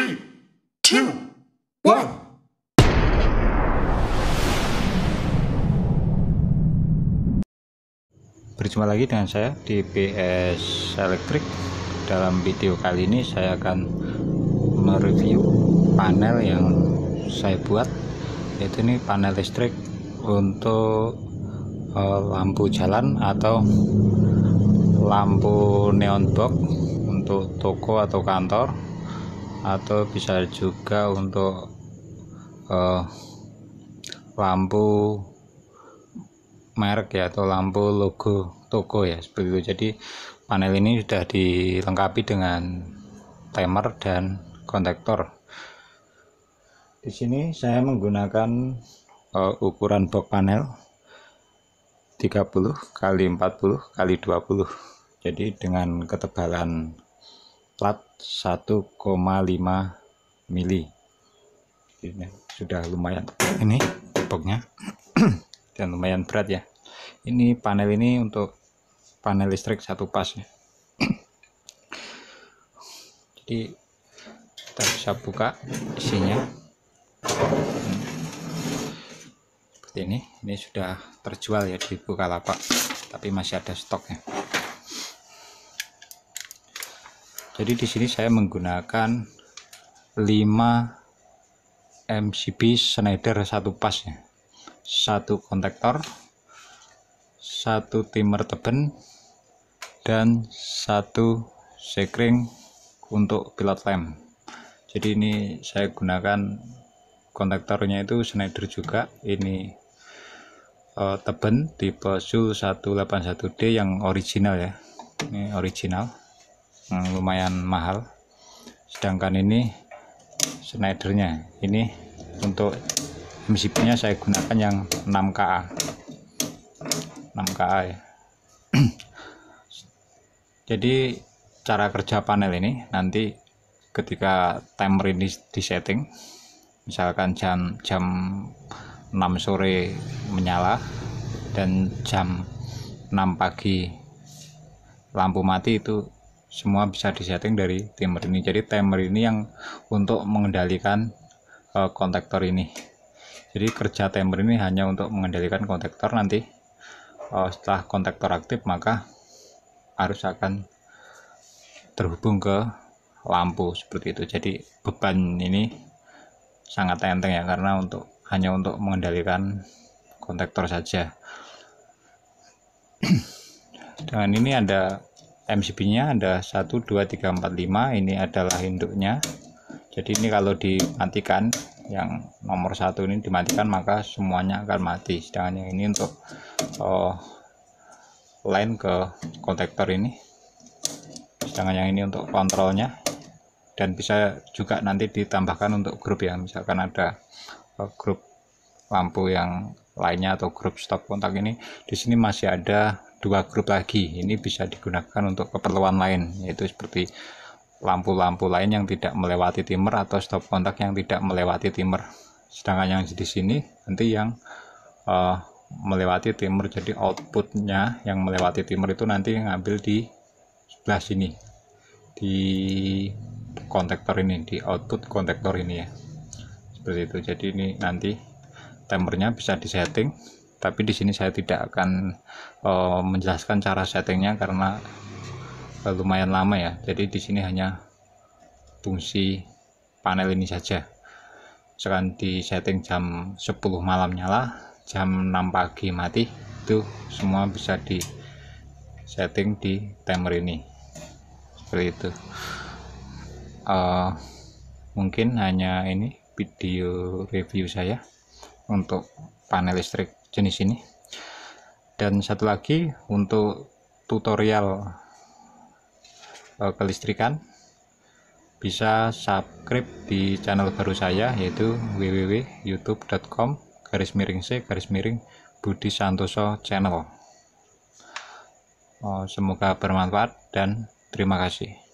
Three, Berjumpa lagi dengan saya di PS Electric. Dalam video kali ini saya akan mereview panel yang saya buat yaitu ini panel listrik untuk eh, lampu jalan atau lampu neon box untuk toko atau kantor atau bisa juga untuk uh, lampu merek ya atau lampu logo toko ya seperti itu jadi panel ini sudah dilengkapi dengan timer dan kontaktor di sini saya menggunakan uh, ukuran box panel 30 kali 40 kali 20 jadi dengan ketebalan plat 1,5 mili ini sudah lumayan ini boxnya dan lumayan berat ya ini panel ini untuk panel listrik satu pas ya jadi kita bisa buka isinya seperti ini ini sudah terjual ya di Bukalapak tapi masih ada stoknya jadi di sini saya menggunakan 5 MCB Schneider satu pas ya satu kontaktor satu timer teben dan satu sekring untuk pilot lamp jadi ini saya gunakan kontaktornya itu Schneider juga ini uh, teben tipe SU181D yang original ya ini original hmm, lumayan mahal sedangkan ini snidernya ini untuk MCB nya saya gunakan yang 6KA 6KA ya jadi cara kerja panel ini nanti ketika timer ini disetting misalkan jam jam 6 sore menyala dan jam 6 pagi lampu mati itu semua bisa disetting dari timer ini jadi timer ini yang untuk mengendalikan uh, eh, kontaktor ini jadi kerja timer ini hanya untuk mengendalikan kontaktor nanti uh, setelah kontaktor aktif maka harus akan terhubung ke lampu seperti itu jadi beban ini sangat enteng ya karena untuk hanya untuk mengendalikan kontaktor saja dengan ini ada MCB nya ada 1 2 3 4 5 ini adalah induknya jadi ini kalau dimatikan yang nomor satu ini dimatikan maka semuanya akan mati sedangkan yang ini untuk uh, oh, line ke kontaktor ini sedangkan yang ini untuk kontrolnya dan bisa juga nanti ditambahkan untuk grup ya misalkan ada oh, grup lampu yang lainnya atau grup stop kontak ini di sini masih ada dua grup lagi ini bisa digunakan untuk keperluan lain yaitu seperti lampu-lampu lain yang tidak melewati timer atau stop kontak yang tidak melewati timer sedangkan yang di sini nanti yang uh, melewati timer jadi outputnya yang melewati timer itu nanti ngambil di sebelah sini di kontaktor ini di output kontaktor ini ya seperti itu jadi ini nanti timernya bisa disetting tapi di sini saya tidak akan uh, menjelaskan cara settingnya karena uh, lumayan lama ya jadi di sini hanya fungsi panel ini saja misalkan di setting jam 10 malam nyala jam 6 pagi mati itu semua bisa di setting di timer ini seperti itu uh, mungkin hanya ini video review saya untuk panel listrik jenis ini dan satu lagi untuk tutorial eh, kelistrikan bisa subscribe di channel baru saya yaitu www.youtube.com garis miring C garis miring Budi Santoso channel oh, semoga bermanfaat dan terima kasih